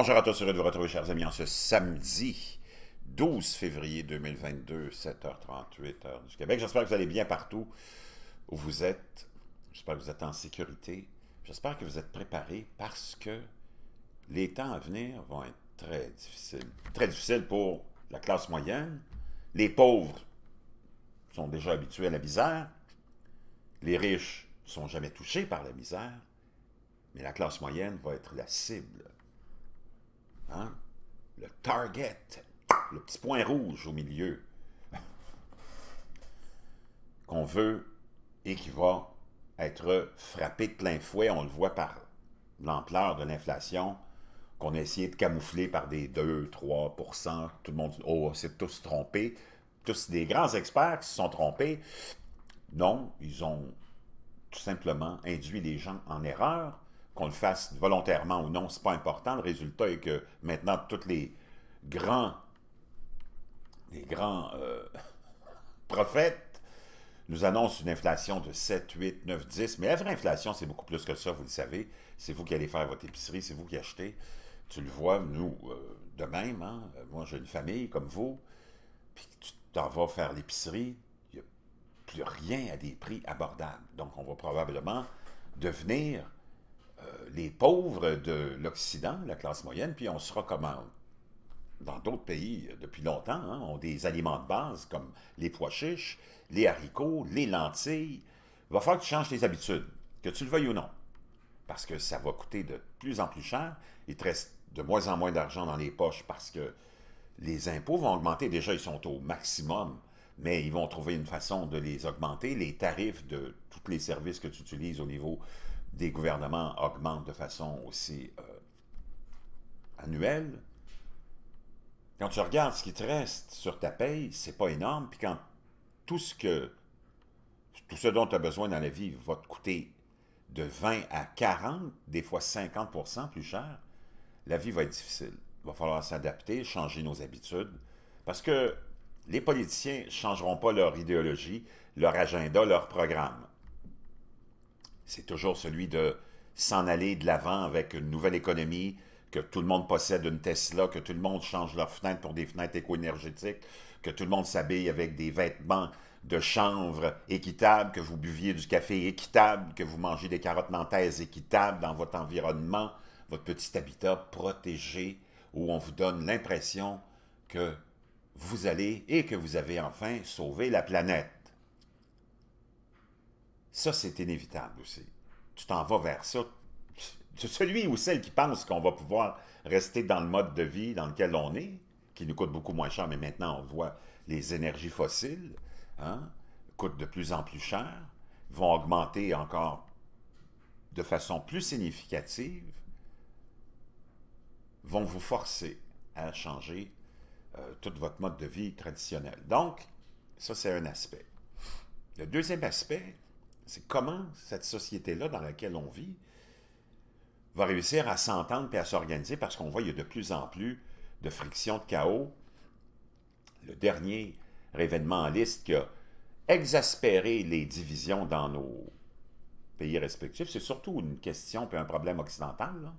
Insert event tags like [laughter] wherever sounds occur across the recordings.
bonjour à tous, heureux de vous retrouver, chers amis, en ce samedi 12 février 2022, 7h38, heure du Québec. J'espère que vous allez bien partout où vous êtes. J'espère que vous êtes en sécurité. J'espère que vous êtes préparés parce que les temps à venir vont être très difficiles. Très difficiles pour la classe moyenne. Les pauvres sont déjà habitués à la misère. Les riches ne sont jamais touchés par la misère. Mais la classe moyenne va être la cible Hein? Le target, le petit point rouge au milieu [laughs] qu'on veut et qui va être frappé de plein fouet, on le voit par l'ampleur de l'inflation qu'on a essayé de camoufler par des 2, 3 tout le monde dit « Oh, c'est tous trompés ». Tous des grands experts qui se sont trompés. Non, ils ont tout simplement induit les gens en erreur qu'on le fasse volontairement ou non, ce n'est pas important. Le résultat est que maintenant, tous les grands, les grands euh, [laughs] prophètes nous annoncent une inflation de 7, 8, 9, 10. Mais la vraie inflation, c'est beaucoup plus que ça, vous le savez. C'est vous qui allez faire votre épicerie, c'est vous qui achetez. Tu le vois, nous, euh, de même. Hein. Moi, j'ai une famille comme vous. Puis tu t'en vas faire l'épicerie, il n'y a plus rien à des prix abordables. Donc, on va probablement devenir les pauvres de l'Occident, la classe moyenne, puis on se recommande. Dans d'autres pays, euh, depuis longtemps, hein, on ont des aliments de base comme les pois chiches, les haricots, les lentilles. Il va falloir que tu changes tes habitudes, que tu le veuilles ou non, parce que ça va coûter de plus en plus cher. Il te reste de moins en moins d'argent dans les poches parce que les impôts vont augmenter. Déjà, ils sont au maximum, mais ils vont trouver une façon de les augmenter. Les tarifs de tous les services que tu utilises au niveau des gouvernements augmentent de façon aussi euh, annuelle, quand tu regardes ce qui te reste sur ta paye, c'est pas énorme, puis quand tout ce que tout ce dont tu as besoin dans la vie va te coûter de 20 à 40, des fois 50 plus cher, la vie va être difficile. Il va falloir s'adapter, changer nos habitudes, parce que les politiciens ne changeront pas leur idéologie, leur agenda, leur programme c'est toujours celui de s'en aller de l'avant avec une nouvelle économie, que tout le monde possède une Tesla, que tout le monde change leurs fenêtre pour des fenêtres éco que tout le monde s'habille avec des vêtements de chanvre équitables, que vous buviez du café équitable, que vous mangez des carottes nantaises équitables dans votre environnement, votre petit habitat protégé, où on vous donne l'impression que vous allez et que vous avez enfin sauvé la planète. Ça, c'est inévitable aussi. Tu t'en vas vers ça. Celui ou celle qui pense qu'on va pouvoir rester dans le mode de vie dans lequel on est, qui nous coûte beaucoup moins cher, mais maintenant on voit les énergies fossiles hein, coûtent de plus en plus cher, vont augmenter encore de façon plus significative, vont vous forcer à changer euh, tout votre mode de vie traditionnel. Donc, ça c'est un aspect. Le deuxième aspect, c'est comment cette société-là dans laquelle on vit va réussir à s'entendre et à s'organiser parce qu'on voit qu'il y a de plus en plus de frictions, de chaos. Le dernier événement en liste qui a exaspéré les divisions dans nos pays respectifs, c'est surtout une question et un problème occidental.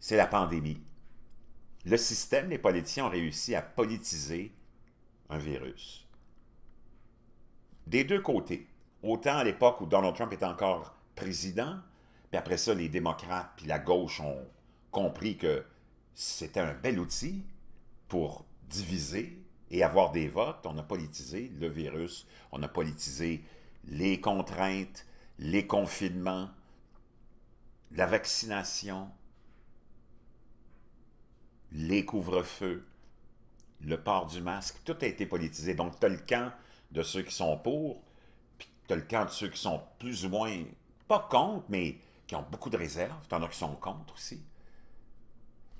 C'est la pandémie. Le système, les politiciens ont réussi à politiser un virus. Des deux côtés, autant à l'époque où Donald Trump était encore président, puis après ça, les démocrates puis la gauche ont compris que c'était un bel outil pour diviser et avoir des votes. On a politisé le virus, on a politisé les contraintes, les confinements, la vaccination, les couvre-feux, le port du masque, tout a été politisé. Donc, tu as le camp de ceux qui sont pour, tu le camp de ceux qui sont plus ou moins, pas contre, mais qui ont beaucoup de réserves. en as qui sont contre aussi.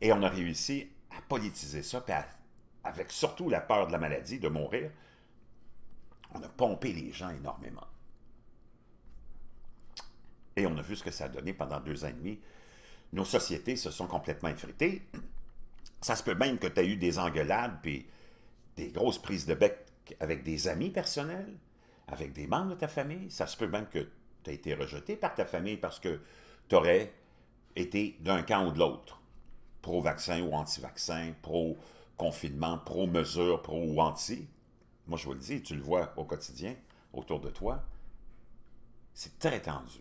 Et on a réussi à politiser ça, puis avec surtout la peur de la maladie, de mourir, on a pompé les gens énormément. Et on a vu ce que ça a donné pendant deux ans et demi. Nos sociétés se sont complètement effritées. Ça se peut même que tu as eu des engueulades, puis des grosses prises de bec avec des amis personnels avec des membres de ta famille. Ça se peut même que tu aies été rejeté par ta famille parce que tu aurais été d'un camp ou de l'autre, pro-vaccin ou anti-vaccin, pro-confinement, pro-mesure, pro anti. Moi, je vous le dis, tu le vois au quotidien, autour de toi. C'est très tendu.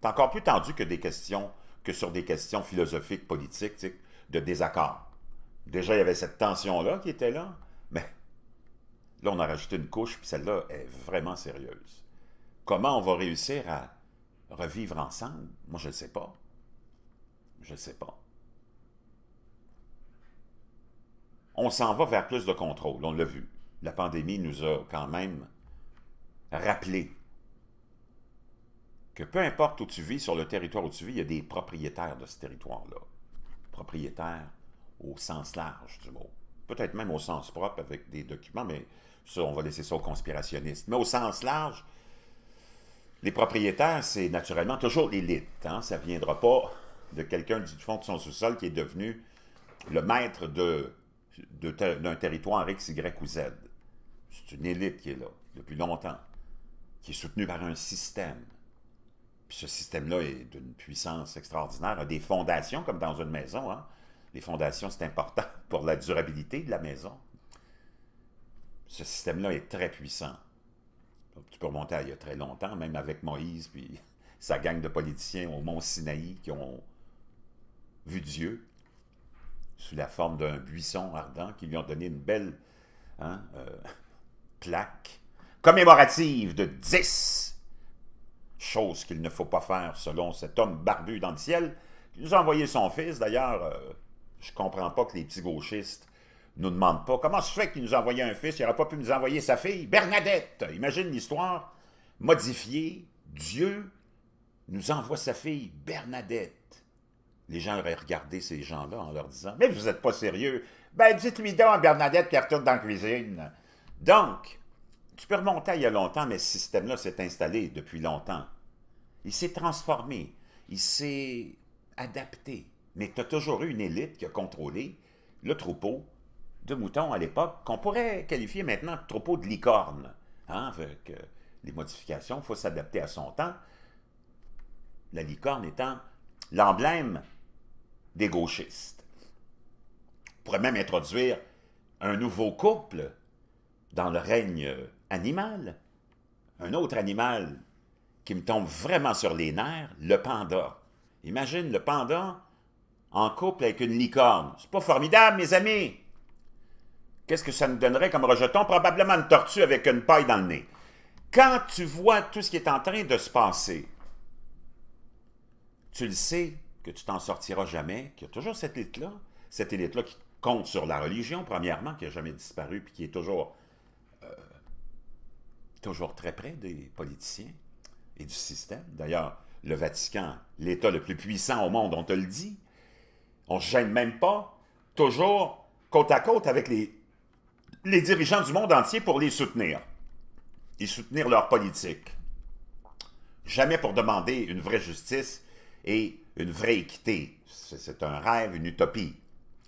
C'est encore plus tendu que des questions que sur des questions philosophiques, politiques, de désaccord. Déjà, il y avait cette tension-là qui était là, mais Là, on a rajouté une couche, puis celle-là est vraiment sérieuse. Comment on va réussir à revivre ensemble? Moi, je ne sais pas. Je ne sais pas. On s'en va vers plus de contrôle, on l'a vu. La pandémie nous a quand même rappelé que peu importe où tu vis, sur le territoire où tu vis, il y a des propriétaires de ce territoire-là. Propriétaires au sens large du mot. Peut-être même au sens propre avec des documents, mais ça, on va laisser ça aux conspirationnistes. Mais au sens large, les propriétaires, c'est naturellement toujours l'élite. Hein. Ça ne viendra pas de quelqu'un du fond de son sous-sol qui est devenu le maître d'un de, de, territoire X, Y ou Z. C'est une élite qui est là depuis longtemps, qui est soutenue par un système. ce système-là est d'une puissance extraordinaire, a des fondations comme dans une maison. Hein. Les fondations, c'est important pour la durabilité de la maison ce système-là est très puissant. Tu peux remonter à il y a très longtemps, même avec Moïse, puis [laughs] sa gang de politiciens au mont Sinaï qui ont vu Dieu sous la forme d'un buisson ardent qui lui ont donné une belle plaque hein, euh, commémorative de 10 choses qu'il ne faut pas faire selon cet homme barbu dans le ciel. Il nous a envoyé son fils, d'ailleurs, euh, je ne comprends pas que les petits gauchistes nous demande pas comment se fait qu'il nous a envoyé un fils, il n'aurait pas pu nous envoyer sa fille, Bernadette. Imagine l'histoire modifiée. Dieu nous envoie sa fille, Bernadette. Les gens auraient regardé ces gens-là en leur disant Mais vous n'êtes pas sérieux. Ben, dites-lui donc à Bernadette qu'elle retourne dans la cuisine. Donc, tu peux remonter il y a longtemps, mais ce système-là s'est installé depuis longtemps. Il s'est transformé, il s'est adapté. Mais tu as toujours eu une élite qui a contrôlé le troupeau de moutons à l'époque, qu'on pourrait qualifier maintenant de troupeau de licorne. Hein, avec, euh, les modifications, il faut s'adapter à son temps. La licorne étant l'emblème des gauchistes. On pourrait même introduire un nouveau couple dans le règne animal. Un autre animal qui me tombe vraiment sur les nerfs, le panda. Imagine le panda en couple avec une licorne. C'est pas formidable, mes amis! Qu'est-ce que ça nous donnerait comme rejeton? Probablement une tortue avec une paille dans le nez. Quand tu vois tout ce qui est en train de se passer, tu le sais que tu t'en sortiras jamais, qu'il y a toujours cette élite-là, cette élite-là qui compte sur la religion, premièrement, qui n'a jamais disparu, puis qui est toujours, euh, toujours très près des politiciens et du système. D'ailleurs, le Vatican, l'État le plus puissant au monde, on te le dit. On ne gêne même pas, toujours côte à côte avec les les dirigeants du monde entier pour les soutenir et soutenir leur politique. Jamais pour demander une vraie justice et une vraie équité. C'est un rêve, une utopie.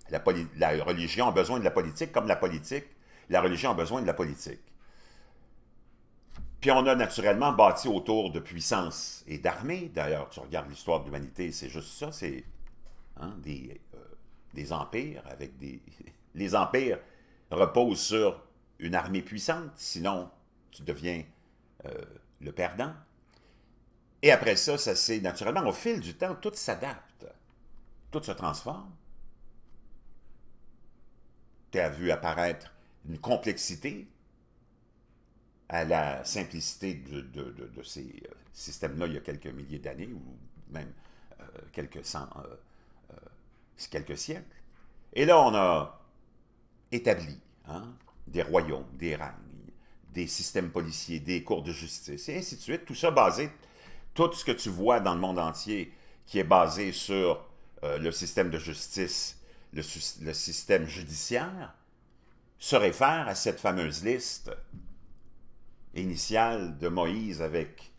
La, religion a besoin de la politique comme la politique, la religion a besoin de la politique. Puis on a naturellement bâti autour de puissance et d'armée. D'ailleurs, tu regardes l'histoire de l'humanité, c'est juste ça, c'est hein, des, euh, des empires avec des... [laughs] Les empires repose sur une armée puissante, sinon tu deviens euh, le perdant. Et après ça, ça c'est naturellement, au fil du temps, tout s'adapte, tout se transforme. Tu as vu apparaître une complexité à la simplicité de, ces euh, systèmes-là il y a quelques milliers d'années, ou même euh, quelques, quelques siècles. Et là, on a Établis, hein, des royaumes, des règnes, des systèmes policiers, des cours de justice, et ainsi de suite. Tout ça basé, tout ce que tu vois dans le monde entier qui est basé sur euh, le système de justice, le, système judiciaire, se réfère à cette fameuse liste initiale de Moïse avec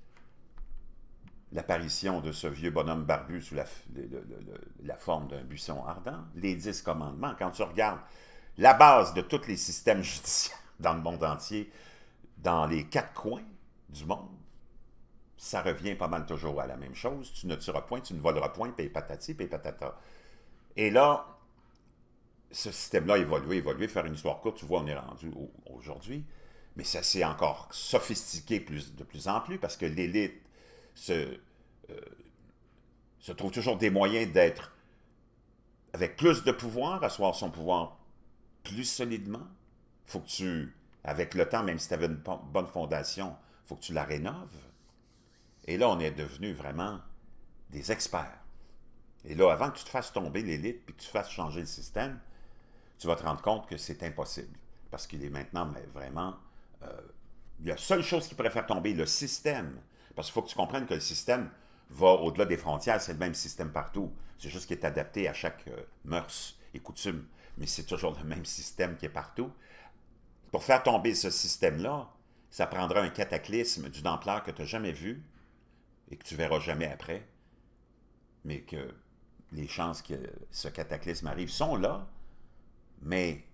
l'apparition de ce vieux bonhomme barbu sous la forme d'un buisson ardent, les dix commandements. Quand tu regardes la base de tous les systèmes judiciaires dans le monde entier, dans les quatre coins du monde, ça revient pas mal toujours à la même chose. Tu ne tueras point, tu ne voleras point, paye patati, paye patata. Et là, ce système-là évolué, évolué, faire une histoire courte, tu vois, on est rendu aujourd'hui, mais ça s'est encore sophistiqué de plus en plus parce que l'élite se, euh, se trouve toujours des moyens d'être avec plus de pouvoir, asseoir son pouvoir plus solidement. faut que tu, avec le temps, même si tu avais une bonne fondation, faut que tu la rénoves. Et là, on est devenu vraiment des experts. Et là, avant que tu te fasses tomber l'élite puis que tu fasses changer le système, tu vas te rendre compte que c'est impossible. Parce qu'il est maintenant mais vraiment. Euh, la seule chose qui pourrait faire tomber, le système. Parce qu'il faut que tu comprennes que le système va au-delà des frontières, c'est le même système partout. C'est juste qu'il est adapté à chaque euh, mœurs et coutumes mais c'est toujours le même système qui est partout. Pour faire tomber ce système-là, ça prendra un cataclysme d'une ampleur que tu n'as jamais vu et que tu verras jamais après, mais que les chances que ce cataclysme arrive sont là, mais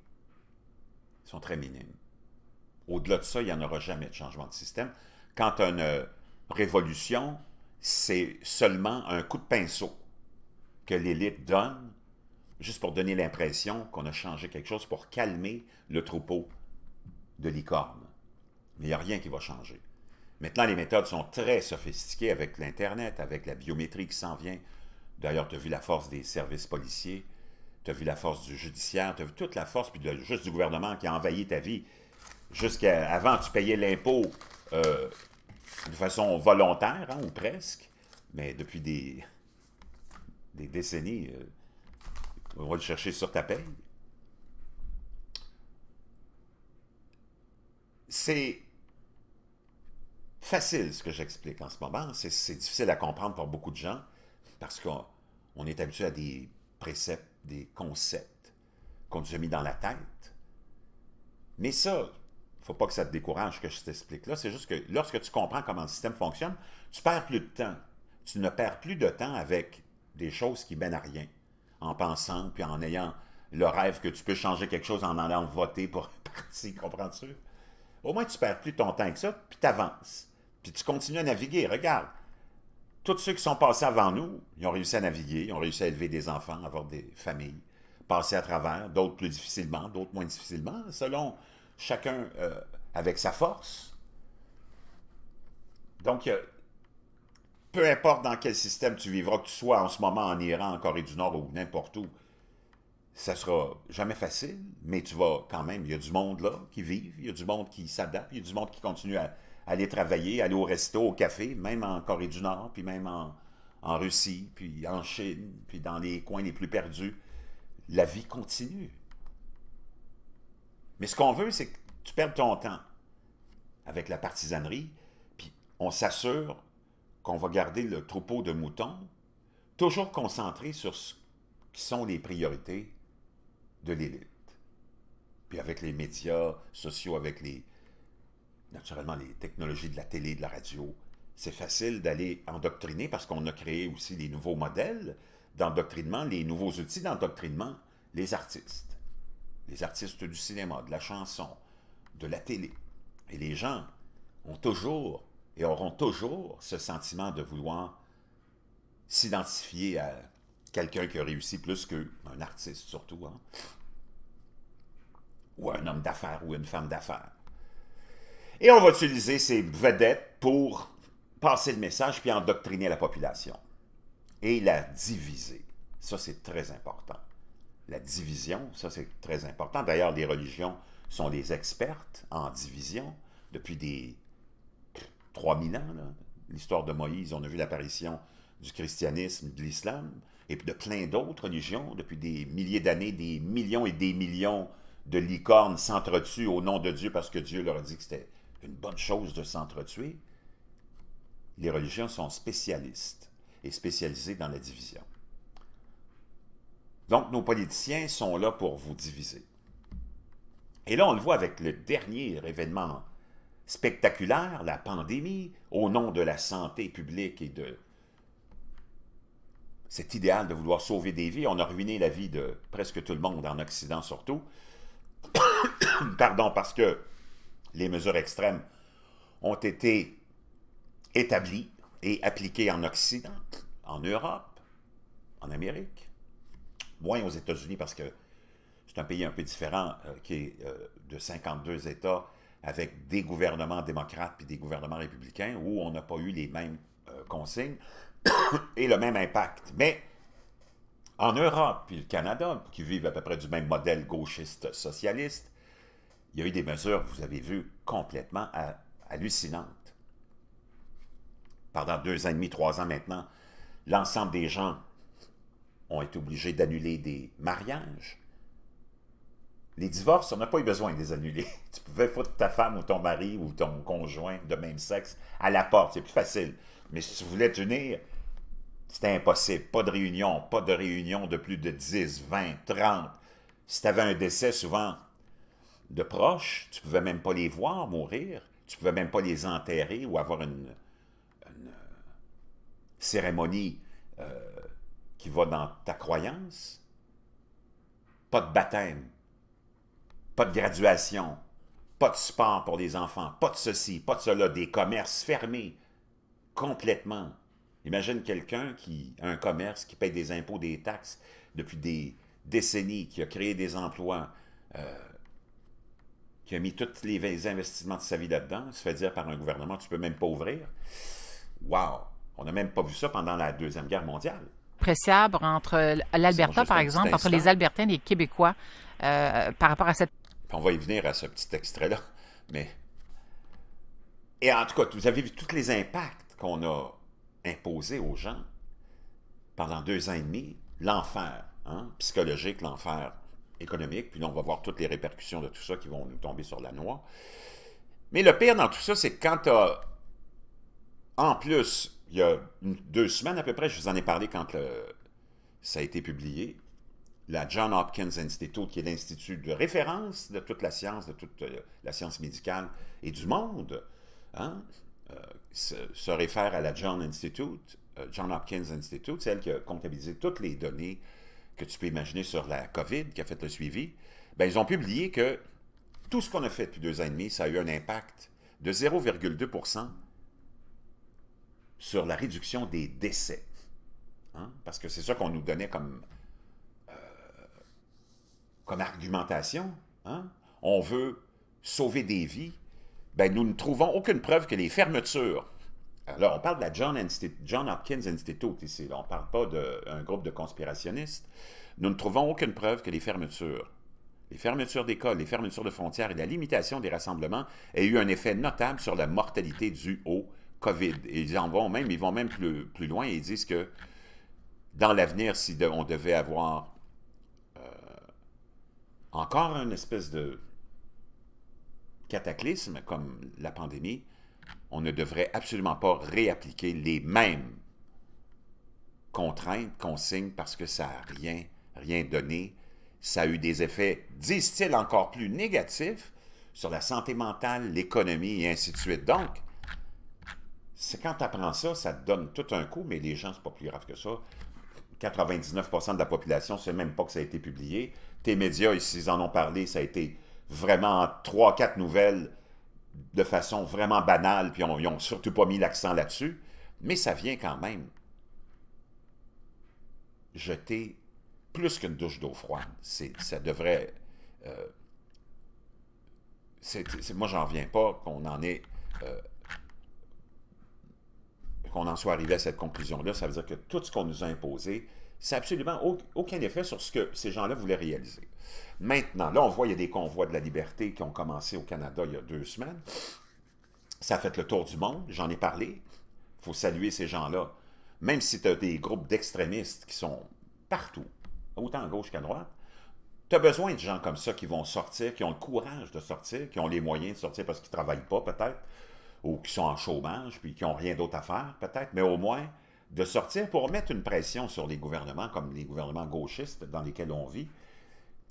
sont très minimes. Au-delà de ça, il n'y en aura jamais de changement de système. Quand une euh, révolution, c'est seulement un coup de pinceau que l'élite donne juste pour donner l'impression qu'on a changé quelque chose pour calmer le troupeau de licorne. Mais il n'y a rien qui va changer. Maintenant, les méthodes sont très sophistiquées avec l'Internet, avec la biométrie qui s'en vient. D'ailleurs, tu as vu la force des services policiers, tu as vu la force du judiciaire, tu as vu toute la force, puis juste du gouvernement qui a envahi ta vie. jusqu'à avant, tu payais l'impôt euh, de façon volontaire, hein, ou presque, mais depuis des, décennies... Euh, on va le chercher sur ta paye. C'est facile ce que j'explique en ce moment. C'est difficile à comprendre pour beaucoup de gens parce qu'on est habitué à des préceptes, des concepts qu'on nous a mis dans la tête. Mais ça, faut pas que ça te décourage que je t'explique là. C'est juste que lorsque tu comprends comment le système fonctionne, tu perds plus de temps. Tu ne perds plus de temps avec des choses qui mènent à rien en pensant, puis en ayant le rêve que tu peux changer quelque chose en allant voter pour un [laughs] parti, comprends-tu? Au moins, tu perds plus ton temps que ça, puis tu avances. Puis tu continues à naviguer. Regarde, tous ceux qui sont passés avant nous, ils ont réussi à naviguer, ils ont réussi à élever des enfants, avoir des familles, passer à travers, d'autres plus difficilement, d'autres moins difficilement, selon chacun euh, avec sa force. Donc, il y a peu importe dans quel système tu vivras, que tu sois en ce moment en Iran, en Corée du Nord ou n'importe où, ça sera jamais facile, mais tu vas quand même, il y a du monde là qui vit, il y a du monde qui s'adapte, il y a du monde qui continue à, aller travailler, aller au resto, au café, même en Corée du Nord, puis même en, en Russie, puis en Chine, puis dans les coins les plus perdus. La vie continue. Mais ce qu'on veut, c'est que tu perdes ton temps avec la partisanerie, puis on s'assure qu'on va garder le troupeau de moutons toujours concentré sur ce qui sont les priorités de l'élite. Puis avec les médias sociaux, avec les naturellement les technologies de la télé, de la radio, c'est facile d'aller endoctriner parce qu'on a créé aussi les nouveaux modèles d'endoctrinement, les nouveaux outils d'endoctrinement, les artistes. Les artistes du cinéma, de la chanson, de la télé. Et les gens ont toujours et auront toujours ce sentiment de vouloir s'identifier à quelqu'un qui a réussi plus qu'eux, un artiste surtout, hein, ou un homme d'affaires ou une femme d'affaires. Et on va utiliser ces vedettes pour passer le message puis endoctriner la population et la diviser. Ça, c'est très important. La division, ça, c'est très important. D'ailleurs, les religions sont des expertes en division depuis des 3000 ans, l'histoire de Moïse, on a vu l'apparition du christianisme, de l'islam, et de plein d'autres religions, depuis des milliers d'années, des millions et des millions de licornes s'entretuent au nom de Dieu parce que Dieu leur a dit que c'était une bonne chose de s'entretuer. Les religions sont spécialistes et spécialisées dans la division. Donc, nos politiciens sont là pour vous diviser. Et là, on le voit avec le dernier événement spectaculaire, la pandémie, au nom de la santé publique et de cet idéal de vouloir sauver des vies. On a ruiné la vie de presque tout le monde, en Occident surtout. [coughs] Pardon, parce que les mesures extrêmes ont été établies et appliquées en Occident, en Europe, en Amérique, moins aux États-Unis parce que c'est un pays un peu différent euh, qui est euh, de 52 États avec des gouvernements démocrates puis des gouvernements républicains où on n'a pas eu les mêmes euh, consignes [coughs] et le même impact. Mais en Europe puis le Canada, qui vivent à peu près du même modèle gauchiste socialiste, il y a eu des mesures, vous avez vu, complètement euh, hallucinantes. Pendant deux ans et demi, trois ans maintenant, l'ensemble des gens ont été obligés d'annuler des mariages. Les divorces, on n'a pas eu besoin de les annuler. [laughs] Tu pouvais foutre ta femme ou ton mari ou ton conjoint de même sexe à la porte. C'est plus facile. Mais si tu voulais t'unir, c'était impossible. Pas de réunion, pas de réunion de plus de 10, 20, 30. Si tu avais un décès souvent de proches, tu pouvais même pas les voir mourir. Tu pouvais même pas les enterrer ou avoir une, euh, cérémonie euh, qui va dans ta croyance. Pas de baptême. Pas de graduation, pas de sport pour les enfants, pas de ceci, pas de cela, des commerces fermés complètement. Imagine quelqu'un qui a un commerce, qui paye des impôts, des taxes depuis des décennies, qui a créé des emplois, euh, qui a mis tous les investissements de sa vie là-dedans, se fait dire par un gouvernement, tu peux même pas ouvrir. Wow! On n'a même pas vu ça pendant la Deuxième Guerre mondiale. Préciable entre l'Alberta, par exemple, entre les Albertains et les Québécois euh, par rapport à cette on va y venir à ce petit extrait-là. Mais... Et en tout cas, vous avez vu tous les impacts qu'on a imposés aux gens pendant deux ans et demi. L'enfer hein, psychologique, l'enfer économique. Puis là, on va voir toutes les répercussions de tout ça qui vont nous tomber sur la noix. Mais le pire dans tout ça, c'est quand tu as... En plus, il y a deux semaines à peu près, je vous en ai parlé quand ça a été publié, la John Hopkins Institute, qui est l'institut de référence de toute la science, de toute euh, la science médicale et du monde, hein, euh, se, réfère à la John Institute, euh, John Hopkins Institute, celle qui a comptabilisé toutes les données que tu peux imaginer sur la COVID, qui a fait le suivi. Bien, ils ont publié que tout ce qu'on a fait depuis deux ans et demi, ça a eu un impact de 0,2 sur la réduction des décès. Hein, parce que c'est ça qu'on nous donnait comme argumentation. Hein, on veut sauver des vies. Ben, nous ne trouvons aucune preuve que les fermetures... Alors, on parle de la John, John Hopkins Institute ici. On ne parle pas d'un groupe de conspirationnistes. Nous ne trouvons aucune preuve que les fermetures les fermetures d'écoles, les fermetures de frontières et la limitation des rassemblements aient eu un effet notable sur la mortalité due au COVID. ils en vont même, ils vont même plus, loin et ils disent que dans l'avenir, si on devait avoir encore une espèce de cataclysme comme la pandémie, on ne devrait absolument pas réappliquer les mêmes contraintes, consignes, parce que ça n'a rien, rien donné. Ça a eu des effets, disent-ils, encore plus négatifs sur la santé mentale, l'économie et ainsi de suite. Donc, c'est quand tu apprends ça, ça te donne tout un coup, mais les gens, c'est pas plus grave que ça. 99% de la population ne sait même pas que ça a été publié. Tes médias, s'ils en ont parlé, ça a été vraiment trois, quatre nouvelles de façon vraiment banale, puis ils n'ont surtout pas mis l'accent là-dessus, mais ça vient quand même jeter plus qu'une douche d'eau froide. Ça devrait... Euh, c n'en moi, j'en viens pas qu'on en ait euh, qu'on en soit arrivé à cette conclusion-là, ça veut dire que tout ce qu'on nous a imposé, ça n'a absolument aucun effet sur ce que ces gens-là voulaient réaliser. Maintenant, là, on voit, il y a des convois de la liberté qui ont commencé au Canada il y a deux semaines. Ça a fait le tour du monde, j'en ai parlé. Il faut saluer ces gens-là. Même si tu as des groupes d'extrémistes qui sont partout, autant à gauche qu'à droite, tu as besoin de gens comme ça qui vont sortir, qui ont le courage de sortir, qui ont les moyens de sortir parce qu'ils ne travaillent pas peut-être, ou qui sont en chômage, puis qui n'ont rien d'autre à faire, peut-être, mais au moins de sortir pour mettre une pression sur les gouvernements, comme les gouvernements gauchistes dans lesquels on vit,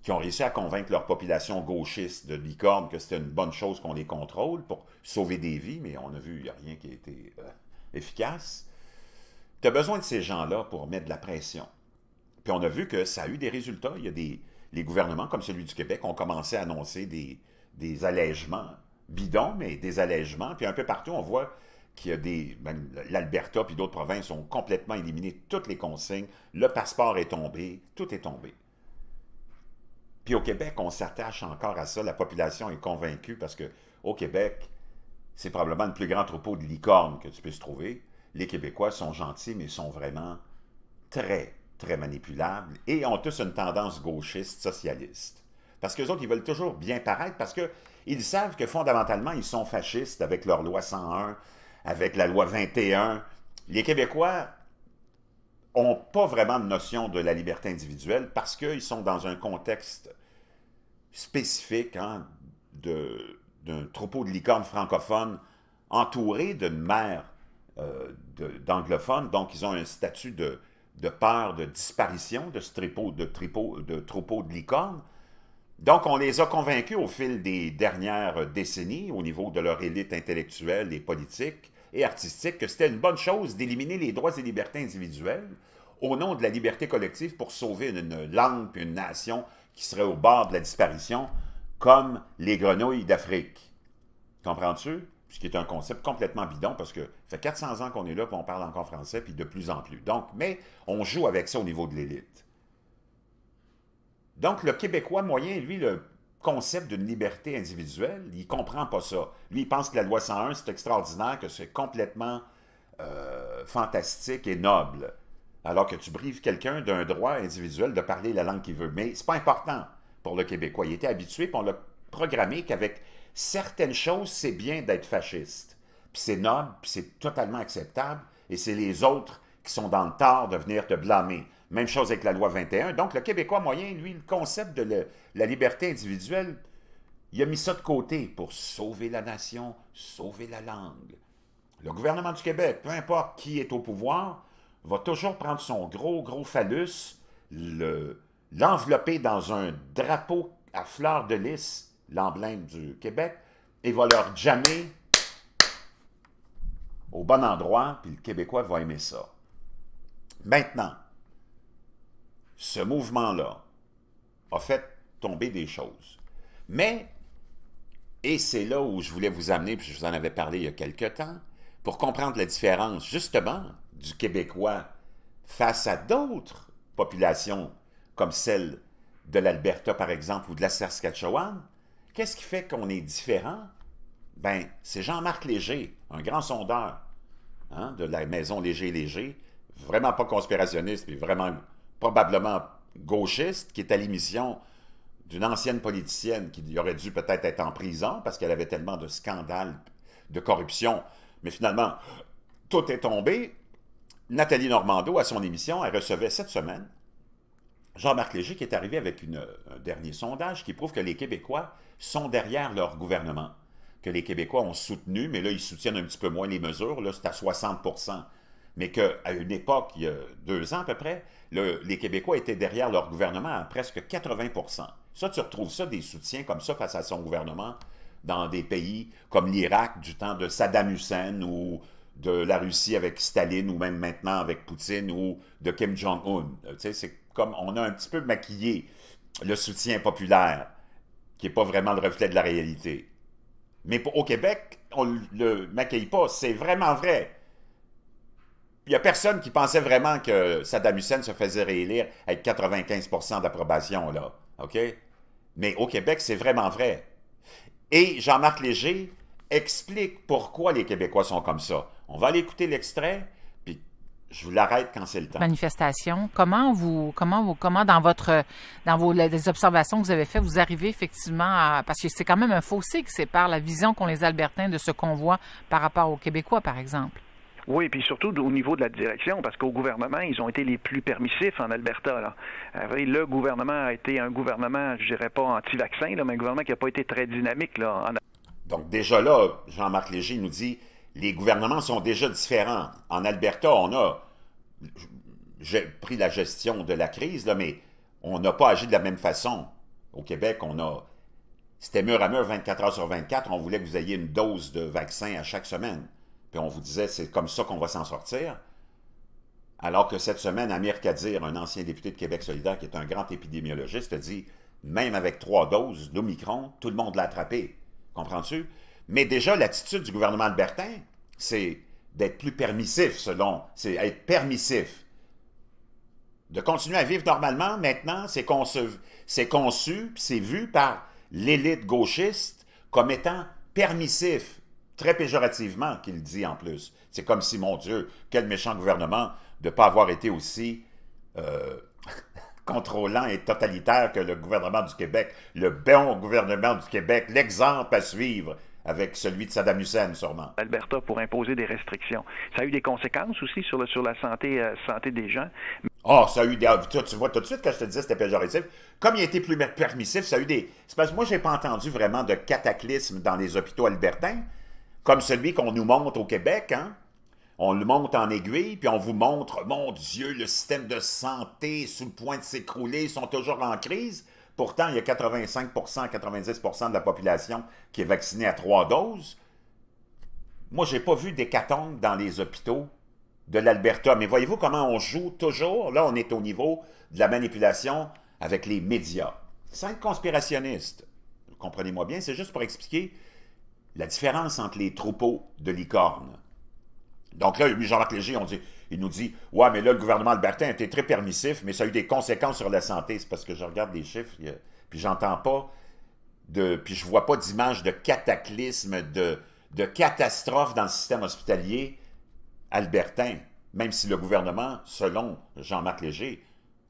qui ont réussi à convaincre leur population gauchiste de licorne que c'était une bonne chose qu'on les contrôle pour sauver des vies, mais on a vu, il n'y a rien qui a été euh, efficace. Tu as besoin de ces gens-là pour mettre de la pression. Puis on a vu que ça a eu des résultats. Il y a des, les gouvernements, comme celui du Québec, ont commencé à annoncer des, des allègements bidon, mais des allègements. Puis un peu partout, on voit qu'il y a des... Ben, L'Alberta puis d'autres provinces ont complètement éliminé toutes les consignes. Le passeport est tombé. Tout est tombé. Puis au Québec, on s'attache encore à ça. La population est convaincue parce que au Québec, c'est probablement le plus grand troupeau de licornes que tu puisses trouver. Les Québécois sont gentils, mais sont vraiment très, très manipulables et ont tous une tendance gauchiste, socialiste. Parce que autres, ils veulent toujours bien paraître parce que ils savent que fondamentalement, ils sont fascistes avec leur loi 101, avec la loi 21. Les Québécois n'ont pas vraiment de notion de la liberté individuelle parce qu'ils sont dans un contexte spécifique hein, d'un troupeau de licornes francophones entouré d'une mer euh, d'anglophones. Donc, ils ont un statut de, peur, de disparition de ce troupeau de licornes. Donc, on les a convaincus au fil des dernières décennies, au niveau de leur élite intellectuelle et politique et artistique, que c'était une bonne chose d'éliminer les droits et libertés individuelles au nom de la liberté collective pour sauver une, langue une nation qui serait au bord de la disparition, comme les grenouilles d'Afrique. Comprends-tu? Ce qui est un concept complètement bidon parce que ça fait 400 ans qu'on est là, puis on parle encore français, puis de plus en plus. Donc, mais on joue avec ça au niveau de l'élite. Donc, le Québécois moyen, lui, le concept d'une liberté individuelle, il ne comprend pas ça. Lui, il pense que la loi 101, c'est extraordinaire, que c'est complètement euh, fantastique et noble. Alors que tu brives quelqu'un d'un droit individuel de parler la langue qu'il veut. Mais ce n'est pas important pour le Québécois. Il était habitué, puis on l'a programmé qu'avec certaines choses, c'est bien d'être fasciste. Puis c'est noble, puis c'est totalement acceptable, et c'est les autres qui sont dans le tort de venir te blâmer. Même chose avec la loi 21. Donc, le Québécois moyen, lui, le concept de la liberté individuelle, il a mis ça de côté pour sauver la nation, sauver la langue. Le gouvernement du Québec, peu importe qui est au pouvoir, va toujours prendre son gros, gros phallus, l'envelopper dans un drapeau à fleurs de lys, l'emblème du Québec, et va leur jammer au bon endroit, puis le Québécois va aimer ça. Maintenant, ce mouvement-là a fait tomber des choses. Mais, et c'est là où je voulais vous amener, puis je vous en avais parlé il y a quelque temps, pour comprendre la différence, justement, du Québécois face à d'autres populations, comme celle de l'Alberta, par exemple, ou de la Saskatchewan, qu'est-ce qui fait qu'on est différent? Ben, c'est Jean-Marc Léger, un grand sondeur hein, de la maison Léger-Léger, vraiment pas conspirationniste, mais vraiment probablement gauchiste, qui est à l'émission d'une ancienne politicienne qui aurait dû peut-être être en prison parce qu'elle avait tellement de scandales de corruption. Mais finalement, tout est tombé. Nathalie Normando, à son émission, elle recevait cette semaine Jean-Marc Léger qui est arrivé avec une, un dernier sondage qui prouve que les Québécois sont derrière leur gouvernement, que les Québécois ont soutenu, mais là, ils soutiennent un petit peu moins les mesures. Là, c'est à 60 mais qu'à une époque, il y a deux ans à peu près, les Québécois étaient derrière leur gouvernement à presque 80 Ça, tu retrouves ça, des soutiens comme ça face à son gouvernement dans des pays comme l'Irak du temps de Saddam Hussein ou de la Russie avec Staline ou même maintenant avec Poutine ou de Kim Jong-un. c'est comme on a un petit peu maquillé le soutien populaire qui n'est pas vraiment le reflet de la réalité. Mais au Québec, on ne le maquille pas. C'est vraiment vrai il n'y a personne qui pensait vraiment que Saddam Hussein se faisait réélire avec 95 d'approbation, là. OK? Mais au Québec, c'est vraiment vrai. Et Jean-Marc Léger explique pourquoi les Québécois sont comme ça. On va aller écouter l'extrait, puis je vous l'arrête quand c'est le temps. Manifestation. Comment vous, comment vous, comment dans votre, dans vos les observations que vous avez faites, vous arrivez effectivement à, parce que c'est quand même un fossé qui sépare la vision qu'ont les Albertains de ce qu'on voit par rapport aux Québécois, par exemple. Oui, puis surtout au niveau de la direction, parce qu'au gouvernement, ils ont été les plus permissifs en Alberta. Le gouvernement a été un gouvernement, je dirais pas anti-vaccin, mais un gouvernement qui n'a pas été très dynamique. Là, Donc déjà là, Jean-Marc Léger nous dit, les gouvernements sont déjà différents. En Alberta, on a pris la gestion de la crise, mais on n'a pas agi de la même façon. Au Québec, on a... C'était mur à mur 24 heures sur 24, on voulait que vous ayez une dose de vaccin à chaque semaine puis on vous disait c'est comme ça qu'on va s'en sortir. Alors que cette semaine, Amir Kadir, un ancien député de Québec solidaire qui est un grand épidémiologiste, a dit même avec trois doses d'Omicron, tout le monde l'a attrapé. Comprends-tu? Mais déjà, l'attitude du gouvernement Albertin, c'est d'être plus permissif, selon. C'est être permissif. De continuer à vivre normalement, maintenant, c'est conçu, c'est conçu, c'est vu par l'élite gauchiste comme étant permissif très péjorativement qu'il dit en plus. C'est comme si, mon Dieu, quel méchant gouvernement de ne pas avoir été aussi euh, [laughs] contrôlant et totalitaire que le gouvernement du Québec, le bon gouvernement du Québec, l'exemple à suivre avec celui de Saddam Hussein, sûrement. Alberta pour imposer des restrictions. Ça a eu des conséquences aussi sur, le, sur la santé, euh, santé des gens. oh, ça a eu des. Ah, tu vois, tout de suite, quand je te disais c'était péjoratif, comme il a été plus permissif, ça a eu des. C'est parce que moi, j'ai pas entendu vraiment de cataclysme dans les hôpitaux albertains, comme celui qu'on nous montre au Québec, hein? On le monte en aiguille, puis on vous montre, mon Dieu, le système de santé sous le point de s'écrouler, ils sont toujours en crise. Pourtant, il y a 85 90 de la population qui est vaccinée à trois doses. Moi, je n'ai pas vu d'hécatombe dans les hôpitaux de l'Alberta. Mais voyez-vous comment on joue toujours? Là, on est au niveau de la manipulation avec les médias. Cinq conspirationnistes. comprenez-moi bien, c'est juste pour expliquer la différence entre les troupeaux de licornes. Donc là, Jean-Marc Léger, dit, il nous dit Ouais, mais là, le gouvernement albertain était très permissif, mais ça a eu des conséquences sur la santé. C'est parce que je regarde les chiffres, puis j'entends pas Puis je vois pas d'image de cataclysme, de, de catastrophe dans le système hospitalier albertain, même si le gouvernement, selon Jean-Marc Léger,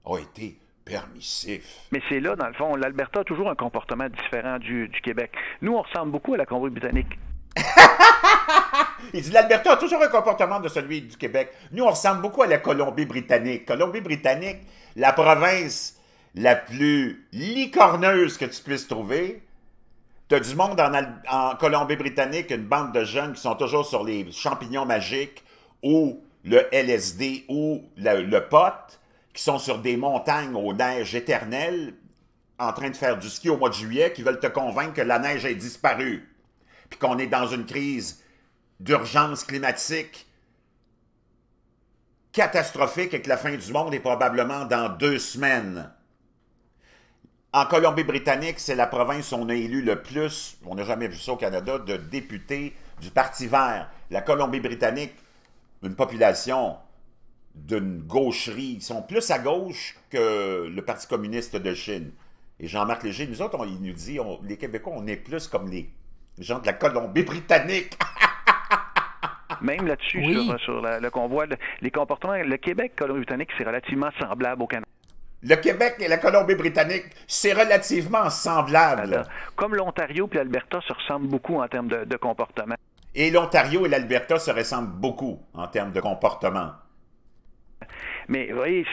a été permissif. Mais c'est là, dans le fond, l'Alberta a toujours un comportement différent du, Québec. Nous, on ressemble beaucoup à la Colombie-Britannique. [laughs] Il dit l'Alberta a toujours un comportement de celui du Québec. Nous, on ressemble beaucoup à la Colombie-Britannique. Colombie-Britannique, la province la plus licorneuse que tu puisses trouver. Tu as du monde en, Colombie-Britannique, une bande de jeunes qui sont toujours sur les champignons magiques ou le LSD ou le, le pot qui sont sur des montagnes aux neiges éternelles, en train de faire du ski au mois de juillet, qui veulent te convaincre que la neige est disparue, puis qu'on est dans une crise d'urgence climatique catastrophique et que la fin du monde est probablement dans deux semaines. En Colombie-Britannique, c'est la province où on a élu le plus, on n'a jamais vu ça au Canada, de députés du Parti vert. La Colombie-Britannique, une population d'une gaucherie. Ils sont plus à gauche que le Parti communiste de Chine. Et Jean-Marc Léger, nous autres, il nous dit, les Québécois, on est plus comme les gens de la Colombie-Britannique. [laughs] Même là-dessus, sur, le convoi, les comportements, le Québec Colombie-Britannique, c'est relativement semblable au Canada. Le Québec et la Colombie-Britannique, c'est relativement semblable. Comme l'Ontario et l'Alberta se ressemblent beaucoup en termes de, de comportement. Et l'Ontario et l'Alberta se ressemblent beaucoup en termes de comportement. Mais vous voyez,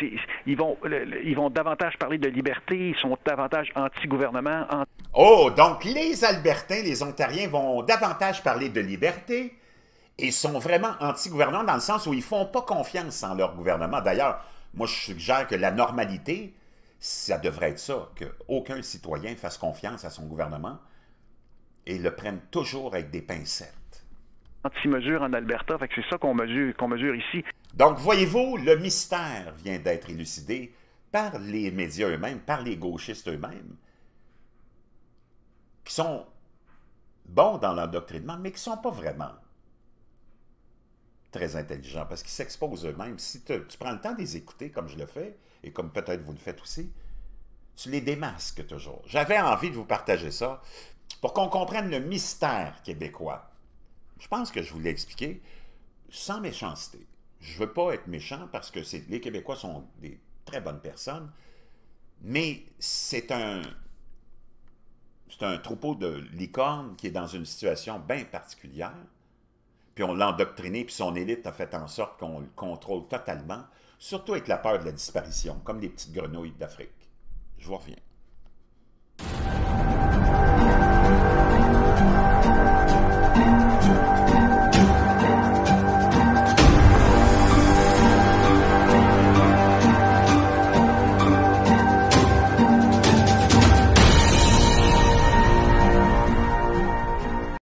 ils, vont, ils vont davantage parler de liberté, ils sont davantage anti-gouvernement. oh, donc les Albertains, les Ontariens vont davantage parler de liberté et sont vraiment anti-gouvernement dans le sens où ils font pas confiance en leur gouvernement. D'ailleurs, moi je suggère que la normalité, ça devrait être ça, qu'aucun citoyen fasse confiance à son gouvernement et le prenne toujours avec des pincettes anti-mesure en Alberta. Fait c'est ça qu'on mesure, qu'on mesure ici. Donc, voyez-vous, le mystère vient d'être élucidé par les médias eux-mêmes, par les gauchistes eux-mêmes, qui sont bons dans l'endoctrinement, mais qui ne sont pas vraiment très intelligents, parce qu'ils s'exposent eux-mêmes. Si tu prends le temps de les écouter, comme je le fais, et comme peut-être vous le faites aussi, tu les démasques toujours. J'avais envie de vous partager ça pour qu'on comprenne le mystère québécois. Je pense que je vous l'ai expliqué sans méchanceté je veux pas être méchant parce que les Québécois sont des très bonnes personnes, mais c'est un, c'est un troupeau de licornes qui est dans une situation bien particulière, puis on l'a endoctriné, puis son élite a fait en sorte qu'on le contrôle totalement, surtout avec la peur de la disparition, comme les petites grenouilles d'Afrique. Je vous reviens.